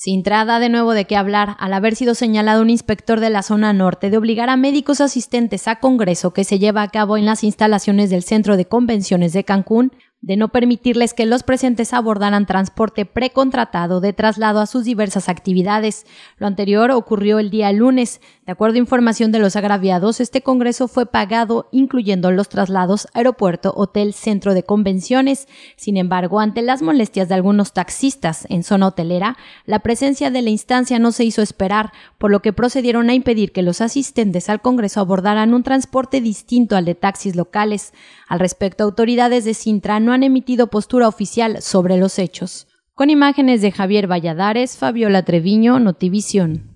Sin da de nuevo de qué hablar al haber sido señalado un inspector de la zona norte de obligar a médicos asistentes a congreso que se lleva a cabo en las instalaciones del Centro de Convenciones de Cancún de no permitirles que los presentes abordaran transporte precontratado de traslado a sus diversas actividades. Lo anterior ocurrió el día lunes. De acuerdo a información de los agraviados, este congreso fue pagado incluyendo los traslados aeropuerto, hotel, centro de convenciones. Sin embargo, ante las molestias de algunos taxistas en zona hotelera, la presencia de la instancia no se hizo esperar, por lo que procedieron a impedir que los asistentes al congreso abordaran un transporte distinto al de taxis locales. Al respecto, autoridades de Sintra no han emitido postura oficial sobre los hechos. Con imágenes de Javier Valladares, Fabiola Treviño, Notivisión.